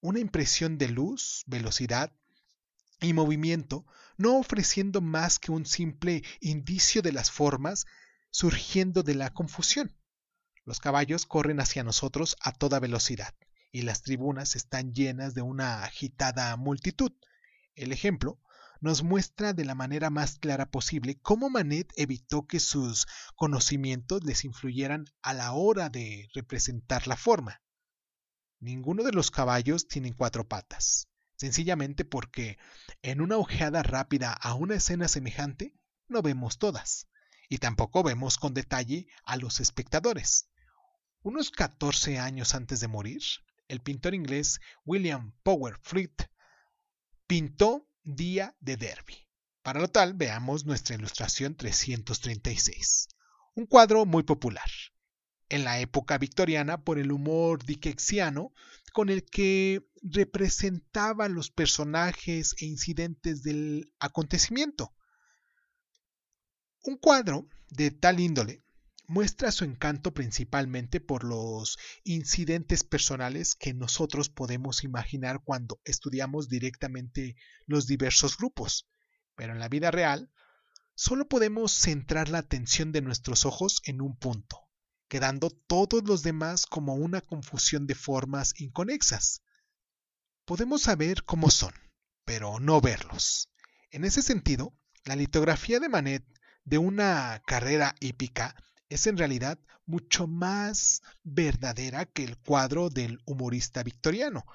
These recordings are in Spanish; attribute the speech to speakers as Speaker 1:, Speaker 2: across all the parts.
Speaker 1: una impresión de luz, velocidad y movimiento, no ofreciendo más que un simple indicio de las formas surgiendo de la confusión. Los caballos corren hacia nosotros a toda velocidad y las tribunas están llenas de una agitada multitud. El ejemplo nos muestra de la manera más clara posible cómo Manet evitó que sus conocimientos les influyeran a la hora de representar la forma. Ninguno de los caballos tiene cuatro patas, sencillamente porque en una ojeada rápida a una escena semejante no vemos todas, y tampoco vemos con detalle a los espectadores. Unos 14 años antes de morir, el pintor inglés William Power Fleet pintó Día de Derby. Para lo tal, veamos nuestra ilustración 336, un cuadro muy popular en la época victoriana por el humor dickensiano con el que representaba los personajes e incidentes del acontecimiento. Un cuadro de tal índole muestra su encanto principalmente por los incidentes personales que nosotros podemos imaginar cuando estudiamos directamente los diversos grupos, pero en la vida real solo podemos centrar la atención de nuestros ojos en un punto quedando todos los demás como una confusión de formas inconexas. Podemos saber cómo son, pero no verlos. En ese sentido, la litografía de Manet de una carrera hípica es en realidad mucho más verdadera que el cuadro del humorista victoriano,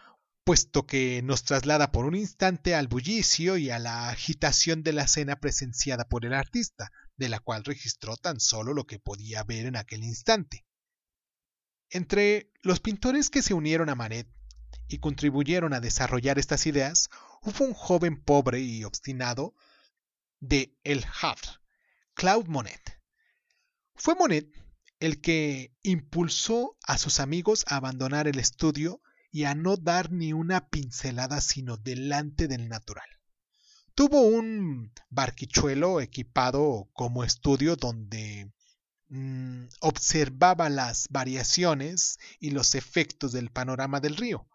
Speaker 1: puesto que nos traslada por un instante al bullicio y a la agitación de la escena presenciada por el artista, de la cual registró tan solo lo que podía ver en aquel instante. Entre los pintores que se unieron a Manet y contribuyeron a desarrollar estas ideas, hubo un joven pobre y obstinado de El Havre, Claude Monet. Fue Monet el que impulsó a sus amigos a abandonar el estudio y a no dar ni una pincelada sino delante del natural. Tuvo un barquichuelo equipado como estudio donde mm, observaba las variaciones y los efectos del panorama del río.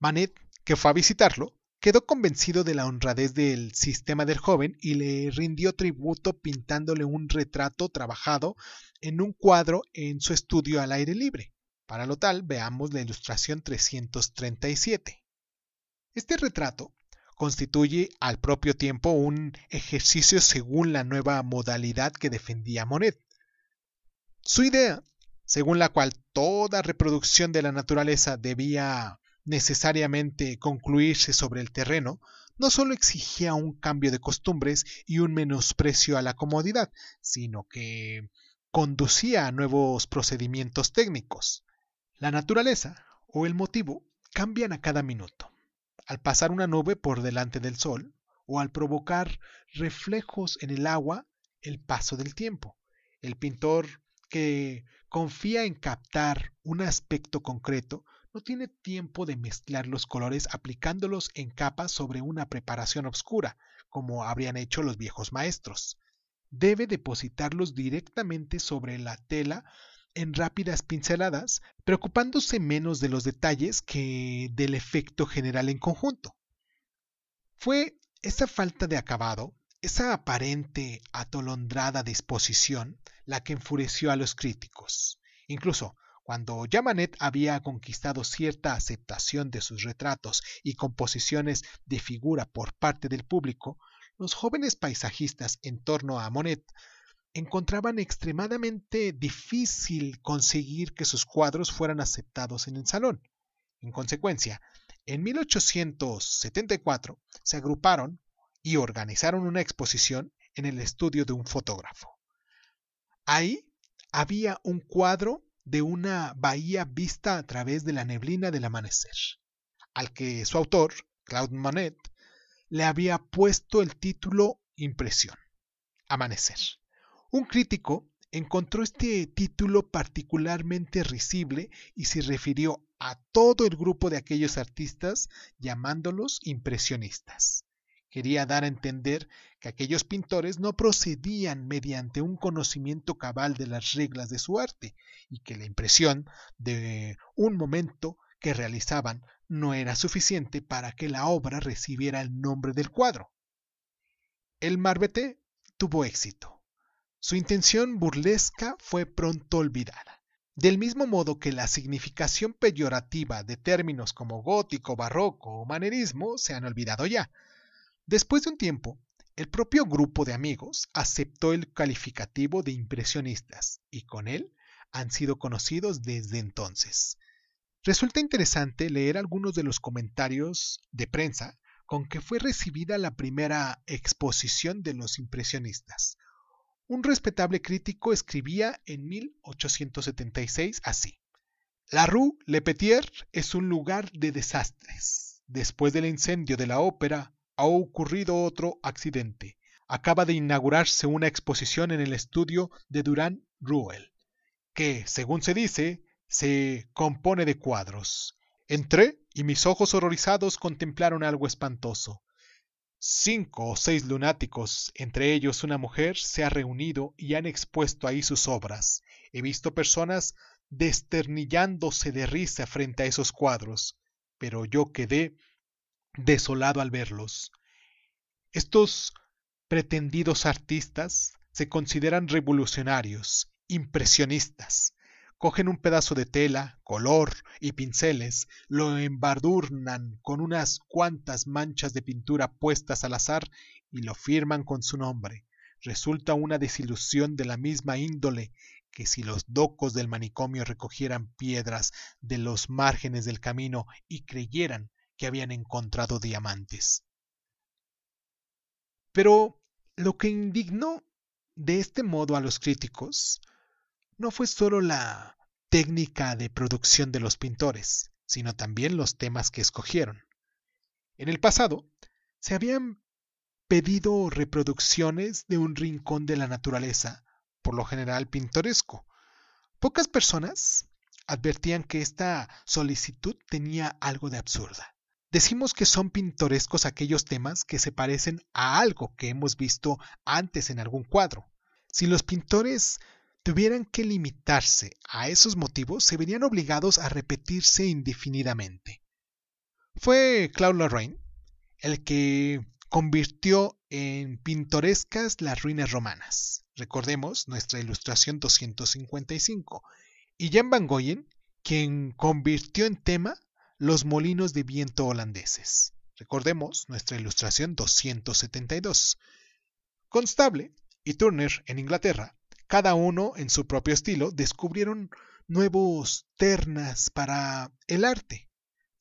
Speaker 1: Manet, que fue a visitarlo, quedó convencido de la honradez del sistema del joven y le rindió tributo pintándole un retrato trabajado en un cuadro en su estudio al aire libre. Para lo tal, veamos la ilustración 337. Este retrato constituye al propio tiempo un ejercicio según la nueva modalidad que defendía Monet. Su idea, según la cual toda reproducción de la naturaleza debía necesariamente concluirse sobre el terreno, no solo exigía un cambio de costumbres y un menosprecio a la comodidad, sino que conducía a nuevos procedimientos técnicos. La naturaleza o el motivo cambian a cada minuto al pasar una nube por delante del sol o al provocar reflejos en el agua el paso del tiempo. El pintor que confía en captar un aspecto concreto no tiene tiempo de mezclar los colores aplicándolos en capas sobre una preparación oscura, como habrían hecho los viejos maestros. Debe depositarlos directamente sobre la tela en rápidas pinceladas, preocupándose menos de los detalles que del efecto general en conjunto. Fue esa falta de acabado, esa aparente atolondrada disposición, la que enfureció a los críticos. Incluso cuando Manet había conquistado cierta aceptación de sus retratos y composiciones de figura por parte del público, los jóvenes paisajistas en torno a Monet encontraban extremadamente difícil conseguir que sus cuadros fueran aceptados en el salón. En consecuencia, en 1874 se agruparon y organizaron una exposición en el estudio de un fotógrafo. Ahí había un cuadro de una bahía vista a través de la neblina del amanecer, al que su autor, Claude Monet, le había puesto el título Impresión, Amanecer. Un crítico encontró este título particularmente risible y se refirió a todo el grupo de aquellos artistas llamándolos impresionistas. Quería dar a entender que aquellos pintores no procedían mediante un conocimiento cabal de las reglas de su arte y que la impresión de un momento que realizaban no era suficiente para que la obra recibiera el nombre del cuadro. El Marbete tuvo éxito su intención burlesca fue pronto olvidada. Del mismo modo que la significación peyorativa de términos como gótico, barroco o manerismo se han olvidado ya. Después de un tiempo, el propio grupo de amigos aceptó el calificativo de impresionistas y con él han sido conocidos desde entonces. Resulta interesante leer algunos de los comentarios de prensa con que fue recibida la primera exposición de los impresionistas, un respetable crítico escribía en 1876 así. La Rue Lepetier es un lugar de desastres. Después del incendio de la ópera, ha ocurrido otro accidente. Acaba de inaugurarse una exposición en el estudio de Durán Ruel, que, según se dice, se compone de cuadros. Entré y mis ojos horrorizados contemplaron algo espantoso. Cinco o seis lunáticos, entre ellos una mujer, se ha reunido y han expuesto ahí sus obras. He visto personas desternillándose de risa frente a esos cuadros, pero yo quedé desolado al verlos. Estos pretendidos artistas se consideran revolucionarios, impresionistas, Cogen un pedazo de tela, color y pinceles, lo embardurnan con unas cuantas manchas de pintura puestas al azar y lo firman con su nombre. Resulta una desilusión de la misma índole que si los docos del manicomio recogieran piedras de los márgenes del camino y creyeran que habían encontrado diamantes. Pero lo que indignó de este modo a los críticos no fue solo la técnica de producción de los pintores, sino también los temas que escogieron. En el pasado, se habían pedido reproducciones de un rincón de la naturaleza, por lo general pintoresco. Pocas personas advertían que esta solicitud tenía algo de absurda. Decimos que son pintorescos aquellos temas que se parecen a algo que hemos visto antes en algún cuadro. Si los pintores tuvieran que limitarse a esos motivos, se verían obligados a repetirse indefinidamente. Fue Claude Lorrain el que convirtió en pintorescas las ruinas romanas. Recordemos nuestra ilustración 255. Y Jan van Goyen, quien convirtió en tema los molinos de viento holandeses. Recordemos nuestra ilustración 272. Constable y Turner en Inglaterra cada uno, en su propio estilo, descubrieron nuevos ternas para el arte.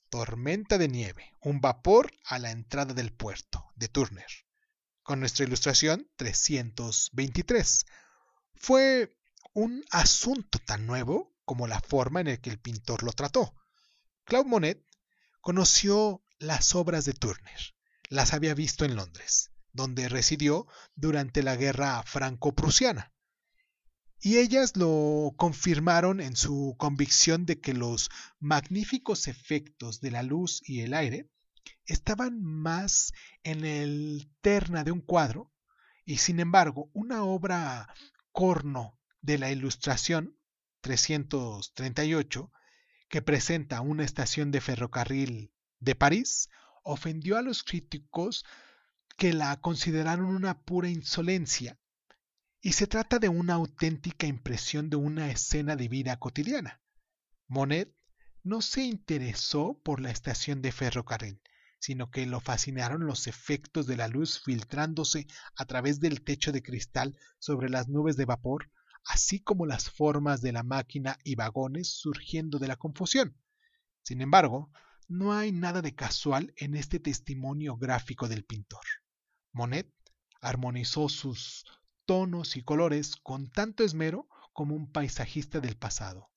Speaker 1: Tormenta de nieve, un vapor a la entrada del puerto, de Turner, con nuestra ilustración 323. Fue un asunto tan nuevo como la forma en la que el pintor lo trató. Claude Monet conoció las obras de Turner, las había visto en Londres, donde residió durante la guerra franco-prusiana y ellas lo confirmaron en su convicción de que los magníficos efectos de la luz y el aire estaban más en el terna de un cuadro, y sin embargo una obra corno de la Ilustración 338, que presenta una estación de ferrocarril de París, ofendió a los críticos que la consideraron una pura insolencia y se trata de una auténtica impresión de una escena de vida cotidiana. Monet no se interesó por la estación de ferrocarril, sino que lo fascinaron los efectos de la luz filtrándose a través del techo de cristal sobre las nubes de vapor, así como las formas de la máquina y vagones surgiendo de la confusión. Sin embargo, no hay nada de casual en este testimonio gráfico del pintor. Monet armonizó sus tonos y colores con tanto esmero como un paisajista del pasado.